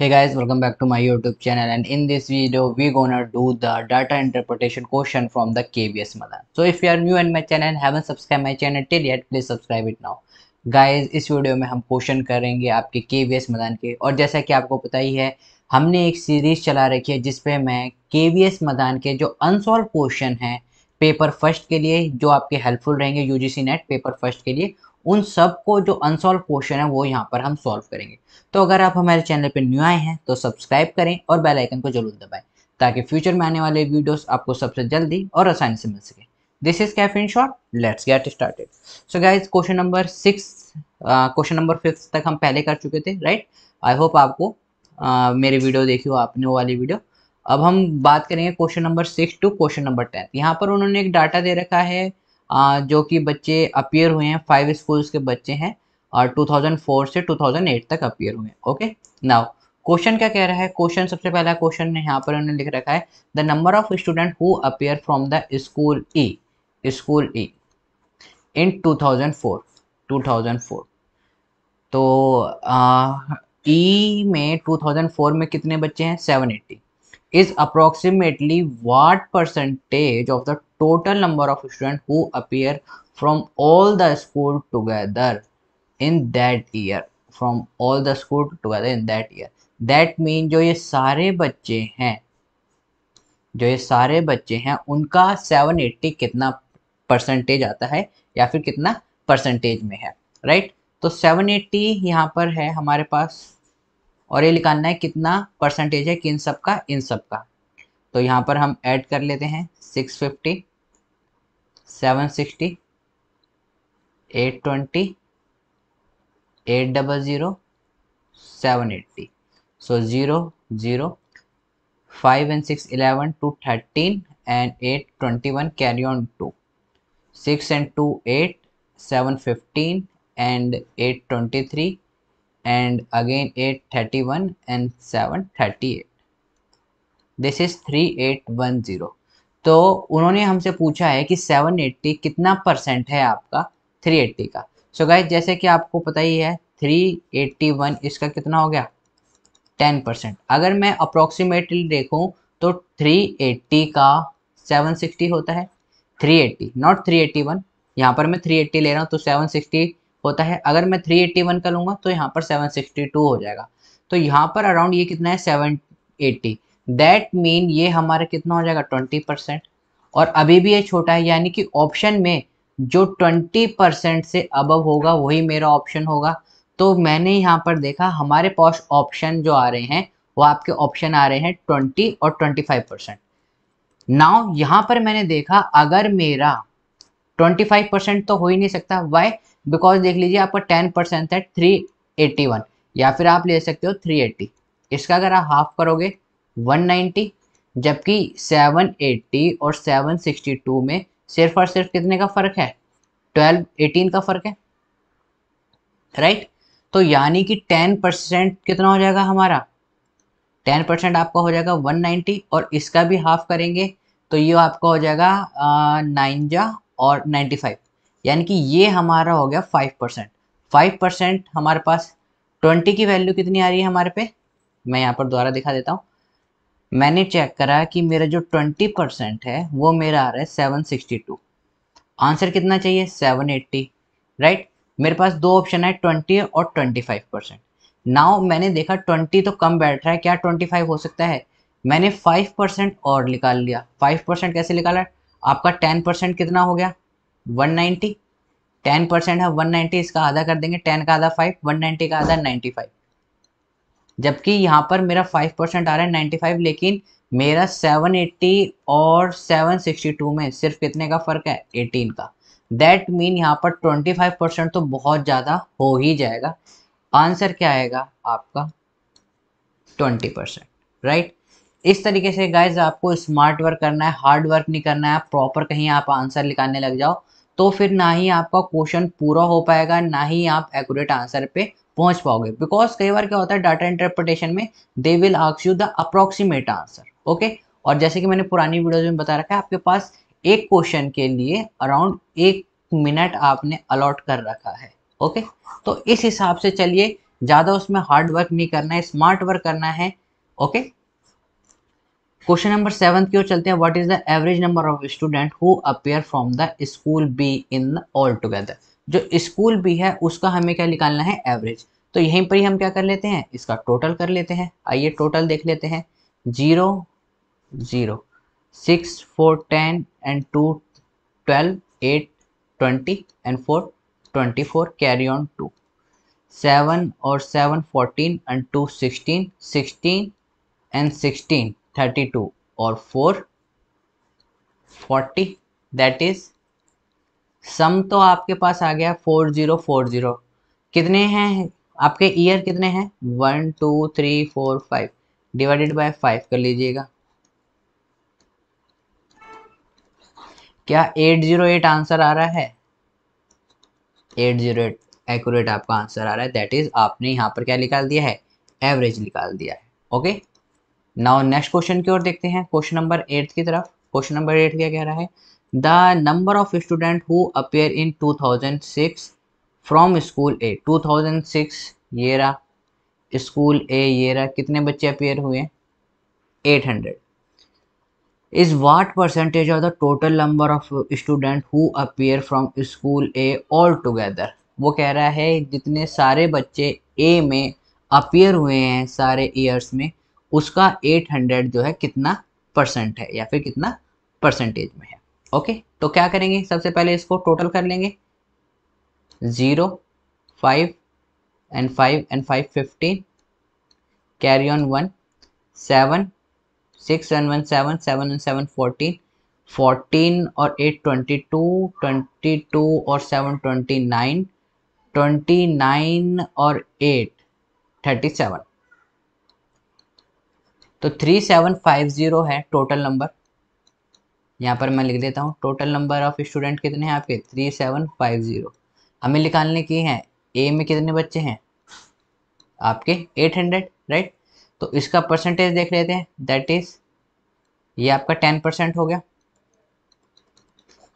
hey guys welcome back to my youtube channel and in this video we're gonna do the data interpretation question from the kbs mother so if you are new in my channel and haven't subscribed my channel till yet please subscribe it now guys इस video में हम question करेंगे आपके के V S Madan के और जैसा कि आपको पता ही है हमने एक सीरीज चला रखी है जिसपे मैं के वी एस मदान के जो अनसॉल्व क्वेश्चन हैं पेपर फर्स्ट के लिए जो आपके हेल्पफुल रहेंगे यूजीसी नेट पेपर फर्स्ट के लिए उन सब को जो अनसॉल्व क्वेश्चन है वो यहाँ पर हम सॉल्व करेंगे तो अगर आप हमारे चैनल पर न्यू आए हैं तो सब्सक्राइब करें और बेल आइकन को जरूर दबाएं ताकि फ्यूचर में आने वाले वीडियोस आपको सबसे जल्दी और आसानी से मिल सके this is Kaif in short let's get started so guys question number six question number fifth तक हम पहले कर चुके थे राइट आई होप आपको uh, मेरी वीडियो देखी हो आपने वो वाली वीडियो अब हम बात करेंगे question number six to question number tenth यहाँ पर उन्होंने एक डाटा दे रखा है आ, जो कि बच्चे अपियर हुए हैं फाइव स्कूल्स के बच्चे हैं और 2004 से 2008 तक अपियर हुए ओके नाउ क्वेश्चन क्या कह रहा है क्वेश्चन सबसे पहला क्वेश्चन यहाँ पर उन्होंने लिख रखा है the number of student who appear from the school E school E in 2004 2004 तो ई e में 2004 में कितने बच्चे हैं 780 is approximately what percentage of the total number of students who appear from all the school together in that year from all the school together in that year that mean जो ये सारे बच्चे हैं जो ये सारे बच्चे हैं उनका 780 कितना परसेंटेज आता है या फिर कितना परसेंटेज में है राइट right? तो 780 यहाँ पर है हमारे पास और ये निकालना है कितना परसेंटेज है किन सब का इन सब का तो यहाँ पर हम ऐड कर लेते हैं six fifty seven sixty eight twenty eight double zero seven eighty so zero zero five and six eleven two thirteen and eight twenty one carry on two six and two eight seven fifteen and eight twenty three and again 831 and 738 this is 3810 तो उन्होंने हमसे पूछा है कि 780 कितना percent है आपका 380 का सो so गाय जैसे कि आपको पता ही है 381 इसका कितना हो गया 10 परसेंट अगर मैं अप्रोक्सीमेटली देखूं तो 380 का 760 होता है 380 नॉट 381 यहाँ पर मैं 380 ले रहा हूँ तो 760 होता है अगर मैं थ्री एट्टी वन का लूँगा तो यहाँ पर सेवन सिक्सटी टू हो जाएगा तो यहाँ पर अराउंड ये कितना है सेवन एट्टी दैट मीन ये हमारा कितना हो जाएगा ट्वेंटी परसेंट और अभी भी ये छोटा है यानी कि ऑप्शन में जो ट्वेंटी परसेंट से अबव होगा वही मेरा ऑप्शन होगा तो मैंने यहाँ पर देखा हमारे पास ऑप्शन जो आ रहे हैं वो आपके ऑप्शन आ रहे हैं ट्वेंटी और ट्वेंटी फाइव परसेंट नाव यहाँ पर मैंने देखा अगर मेरा ट्वेंटी फाइव परसेंट तो हो ही नहीं सकता वाई बिकॉज देख लीजिए आपका टेन परसेंट है थ्री एट्टी वन या फिर आप ले सकते हो थ्री एट्टी इसका अगर आप हाफ करोगे वन नाइन्टी जबकि सेवन एट्टी और सेवन सिक्सटी टू में सिर्फ और सिर्फ कितने का फ़र्क है ट्वेल्व एटीन का फ़र्क है राइट right? तो यानी कि टेन परसेंट कितना हो जाएगा हमारा टेन परसेंट आपका हो जाएगा वन नाइन्टी और इसका भी हाफ करेंगे तो ये आपका हो जाएगा नाइन जा और नाइन्टी फाइव यानी कि ये हमारा हो गया फाइव परसेंट फाइव परसेंट हमारे पास ट्वेंटी की वैल्यू कितनी आ रही है हमारे पे मैं यहाँ पर दोबारा दिखा देता हूँ मैंने चेक करा कि मेरा जो ट्वेंटी परसेंट है वो मेरा आ रहा है सेवन सिक्सटी टू आंसर कितना चाहिए सेवन एट्टी राइट मेरे पास दो ऑप्शन है ट्वेंटी और ट्वेंटी फाइव परसेंट नाव मैंने देखा ट्वेंटी तो कम बैठ रहा है क्या ट्वेंटी फाइव हो सकता है मैंने फाइव परसेंट और निकाल लिया फाइव परसेंट कैसे निकाला आपका टेन परसेंट कितना हो गया वन नाइन्टी टेन परसेंट है वन नाइन्टी इसका आधा कर देंगे टेन का आधा फाइव वन नाइन्टी का आधा नाइन्टी फाइव जबकि यहाँ पर मेरा फाइव परसेंट आ रहा है नाइन्टी फाइव लेकिन मेरा सेवन एट्टी और सेवन सिक्सटी टू में सिर्फ कितने का फ़र्क है एटीन का दैट मीन यहाँ पर ट्वेंटी फाइव परसेंट तो बहुत ज़्यादा हो ही जाएगा आंसर क्या आएगा आपका ट्वेंटी परसेंट राइट इस तरीके से गाइज आपको स्मार्ट वर्क करना है हार्ड वर्क नहीं करना है प्रॉपर कहीं आप आंसर निकालने लग जाओ तो फिर ना ही आपका क्वेश्चन पूरा हो पाएगा ना ही आप एक्यूरेट आंसर पे पहुंच पाओगे बिकॉज कई बार क्या होता है डाटा इंटरप्रिटेशन में दे विल आक्स you the approximate answer okay और जैसे कि मैंने पुरानी वीडियोज में बता रखा है आपके पास एक क्वेश्चन के लिए अराउंड एक मिनट आपने अलॉट कर रखा है ओके तो इस हिसाब से चलिए ज़्यादा उसमें हार्ड वर्क नहीं करना है स्मार्ट वर्क करना है ओके क्वेश्चन नंबर सेवंथ की ओर चलते हैं what is the average number of student who appear from the school B in all together जो स्कूल बी है उसका हमें क्या निकालना है एवरेज तो यहीं पर ही हम क्या कर लेते हैं इसका टोटल कर लेते हैं आइए टोटल देख लेते हैं zero zero six four ten and two twelve eight twenty and four twenty four carry on two seven और seven fourteen and two sixteen sixteen and sixteen 32 or 4 40 that is sum तो आपके पास आ गया 4040 कितने हैं आपके ईयर कितने हैं one two three four five divided by five कर लीजिएगा क्या एट जीरो एट आंसर आ रहा है एट जीरो एट एक्यूरेट आपका आंसर आ रहा है दैट इज आपने यहां पर क्या निकाल दिया है एवरेज निकाल दिया है ओके नाउ नेक्स्ट क्वेश्चन की ओर देखते हैं क्वेश्चन नंबर एट की तरफ क्वेश्चन नंबर एट क्या कह रहा है the number of student who appear in 2006 from school A 2006 ये रहा स्कूल ए ये रहा कितने बच्चे अपेयर हुए eight hundred is what percentage of the total number of student who appear from school A all together वो कह रहा है जितने सारे बच्चे ए में अपेयर हुए हैं सारे ईयर्स में उसका 800 जो है कितना परसेंट है या फिर कितना परसेंटेज में है ओके तो क्या करेंगे सबसे पहले इसको टोटल कर लेंगे zero five and five and five fifteen carry on one seven six and one seven seven and seven fourteen fourteen और eight twenty two twenty two और seven twenty nine twenty nine और eight thirty seven तो three seven five zero है total number यहाँ पर मैं लिख देता हूँ टोटल नंबर ऑफ स्टूडेंट कितने हैं आपके थ्री सेवन फाइव ज़ीरो हमें निकालने की हैं ए में कितने बच्चे हैं आपके एट हंड्रेड राइट तो इसका परसेंटेज देख लेते हैं दैट इज़ ये आपका टेन परसेंट हो गया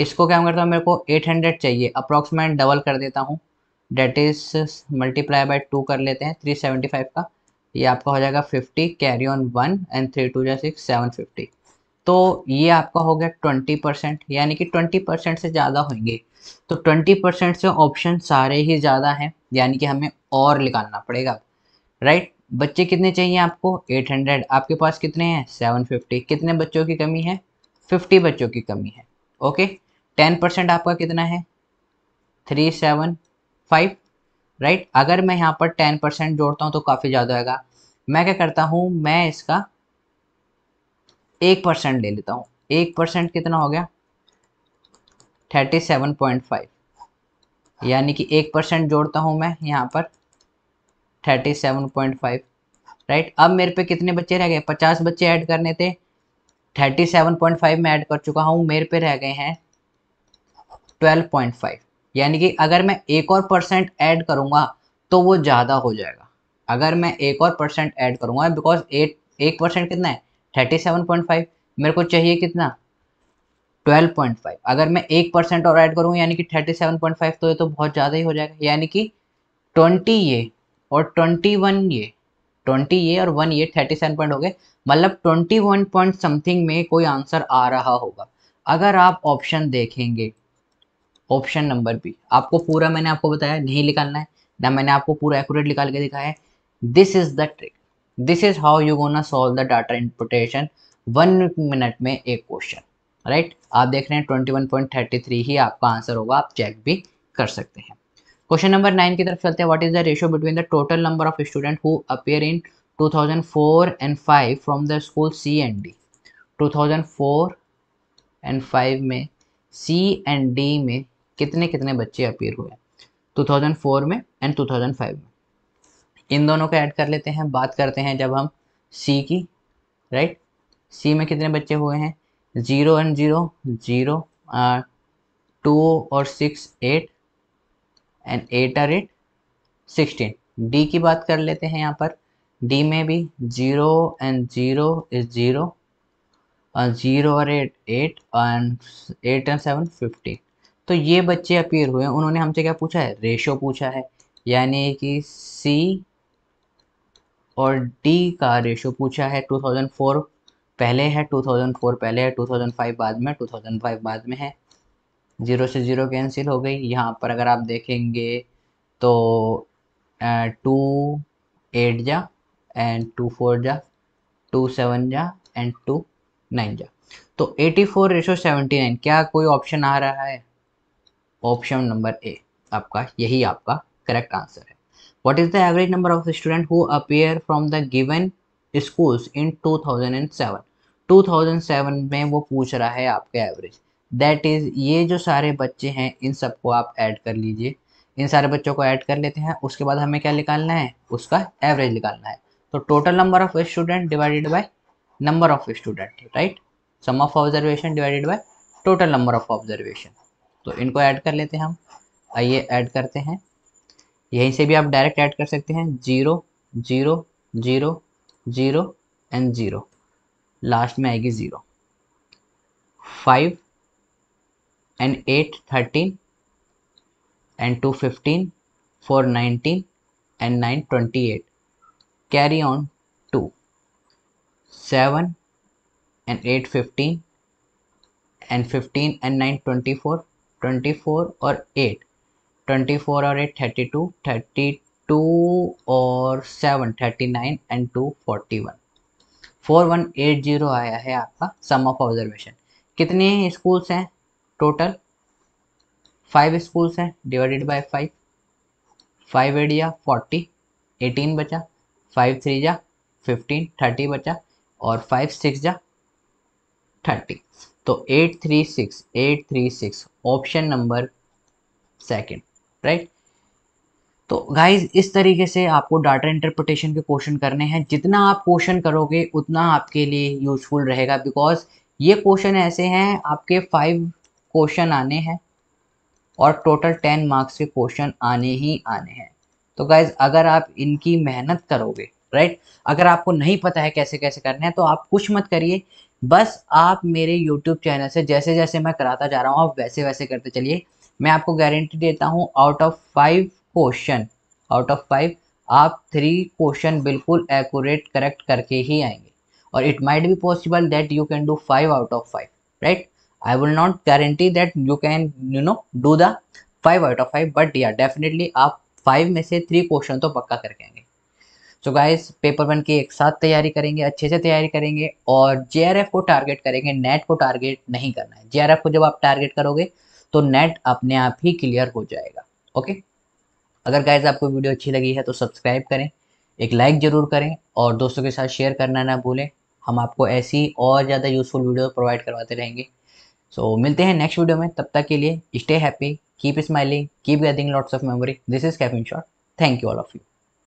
इसको क्या करता हूँ मेरे को एट हंड्रेड चाहिए अप्रोक्सीमेट डबल कर देता हूँ that is multiply by two कर लेते हैं थ्री सेवेंटी फाइव का ये आपका हो जाएगा fifty carry on one and three two जै सिक्स सेवन फिफ्टी तो ये आपका हो गया ट्वेंटी परसेंट यानी कि ट्वेंटी परसेंट से ज़्यादा होंगे तो ट्वेंटी परसेंट से ऑप्शन सारे ही ज़्यादा हैं यानी कि हमें और निकालना पड़ेगा राइट बच्चे कितने चाहिए आपको एट हंड्रेड आपके पास कितने हैं सेवन फिफ्टी कितने बच्चों की कमी है फिफ्टी बच्चों की कमी है ओके टेन परसेंट आपका कितना है थ्री सेवन फाइव राइट अगर मैं यहाँ पर टेन परसेंट जोड़ता हूँ तो काफ़ी ज़्यादा होगा मैं क्या करता हूँ मैं इसका एक परसेंट ले लेता हूँ एक परसेंट कितना हो गया थर्टी सेवन पॉइंट फाइव यानी कि एक परसेंट जोड़ता हूँ मैं यहाँ पर thirty seven point five right अब मेरे पे कितने बच्चे रह गए पचास बच्चे ऐड करने थे थर्टी सेवन पॉइंट फाइव में ऐड कर चुका हूँ मेरे पे रह गए हैं ट्वेल्व पॉइंट फाइव यानी कि अगर मैं एक और परसेंट ऐड करूंगा तो वो ज़्यादा हो जाएगा अगर मैं एक और परसेंट ऐड करूंगा बिकॉज एट एक परसेंट कितना है थर्टी सेवन पॉइंट फाइव मेरे को चाहिए कितना ट्वेल्व पॉइंट फाइव अगर मैं एक परसेंट और ऐड करूँगा यानी कि थर्टी सेवन पॉइंट फाइव तो ये तो बहुत ज़्यादा ही हो जाएगा यानी कि ट्वेंटी ये और ट्वेंटी वन ये ट्वेंटी ये और वन ये थर्टी सेवन पॉइंट हो गए मतलब ट्वेंटी वन पॉइंट समथिंग में कोई आंसर आ रहा होगा अगर आप ऑप्शन देखेंगे ऑप्शन नंबर बी आपको पूरा मैंने आपको बताया नहीं निकालना है ना मैंने आपको पूरा एक्यूरेट निकाल के दिखाया है this is the trick this is how you gonna solve the data interpretation one minute में एक क्वेश्चन राइट आप देख रहे हैं twenty one point thirty three ही आपका आंसर होगा आप चेक भी कर सकते हैं क्वेश्चन नंबर नाइन की तरफ चलते हैं what is the ratio between the total number of student who appear in 2004 and 5 from the school C and D 2004 and 5 में सी एंड डी में कितने कितने बच्चे अपीयर हुए 2004 में एंड 2005 में इन दोनों को ऐड कर लेते हैं बात करते हैं जब हम सी की राइट सी में कितने बच्चे हुए हैं zero and zero zero two और सिक्स एट एंड एट आर एट सिक्सटीन डी की बात कर लेते हैं यहाँ पर डी में भी zero and zero is zero zero और eight eight and eight and seven fifty तो ये बच्चे अपीयर हुए उन्होंने हमसे क्या पूछा है रेशो पूछा है यानी कि सी और डी का रेशो पूछा है 2004 पहले है 2004 पहले है 2005 बाद में 2005 बाद में है ज़ीरो से ज़ीरो कैंसिल हो गई यहाँ पर अगर आप देखेंगे तो टू एट जा एंड टू फोर जा टू सेवन जा एंड टू नाइन जा तो eighty four ratio seventy nine क्या कोई ऑप्शन आ रहा है ऑप्शन नंबर ए आपका यही आपका करेक्ट आंसर है what is the average number of students who appear from the given schools in 2007 2007 में वो पूछ रहा है आपके एवरेज दैट इज़ ये जो सारे बच्चे हैं इन सबको आप ऐड कर लीजिए इन सारे बच्चों को ऐड कर लेते हैं उसके बाद हमें क्या निकालना है उसका एवरेज निकालना है तो total number of student divided by number of student right sum of observation divided by total number of observation तो इनको ऐड कर लेते हैं हम आइए ऐड करते हैं यहीं से भी आप डायरेक्ट ऐड कर सकते हैं zero zero zero zero and zero last में आएगी zero five and eight thirteen and two fifteen four nineteen and nine twenty eight carry on two seven and eight fifteen and fifteen and nine twenty four twenty four और eight twenty four और eight thirty two thirty two और seven thirty nine and two forty one four one eight zero आया है आपका sum of observation कितने schools हैं total five schools हैं divided by five five eight या forty eighteen बचा फाइव थ्री जा फिफ्टीन थर्टी बचा और फाइव सिक्स जा थर्टी तो eight three six eight three six option number second right तो गाइज इस तरीके से आपको डाटा इंटरप्रिटेशन के क्वेश्चन करने हैं जितना आप क्वेश्चन करोगे उतना आपके लिए यूजफुल रहेगा बिकॉज ये क्वेश्चन ऐसे हैं आपके फाइव क्वेश्चन आने हैं और टोटल टेन मार्क्स के क्वेश्चन आने ही आने हैं तो गाइज अगर आप इनकी मेहनत करोगे राइट अगर आपको नहीं पता है कैसे कैसे करना है तो आप कुछ मत करिए बस आप मेरे यूट्यूब चैनल से जैसे जैसे मैं कराता जा रहा हूँ आप वैसे वैसे करते चलिए मैं आपको गारंटी देता हूँ out of five question out of five आप थ्री क्वेश्चन बिल्कुल एक्यूरेट करेक्ट करके ही आएंगे और it might be possible that you can do five out of five right I will not guarantee that you can you know do the five out of five but या definitely आप five में से three question तो पक्का करके आएंगे so guys paper one की एक साथ तैयारी करेंगे अच्छे से तैयारी करेंगे और जे को टारगेट करेंगे नेट को टारगेट नहीं करना है जे को जब आप टारगेट करोगे तो नेट अपने आप ही क्लियर हो जाएगा ओके अगर गाइज आपको वीडियो अच्छी लगी है तो सब्सक्राइब करें एक लाइक ज़रूर करें और दोस्तों के साथ शेयर करना ना भूलें हम आपको ऐसी और ज़्यादा यूज़फुल वीडियो प्रोवाइड करवाते रहेंगे सो so, मिलते हैं नेक्स्ट वीडियो में तब तक के लिए stay happy keep smiling keep gathering lots of memory this is capping shot thank you all of you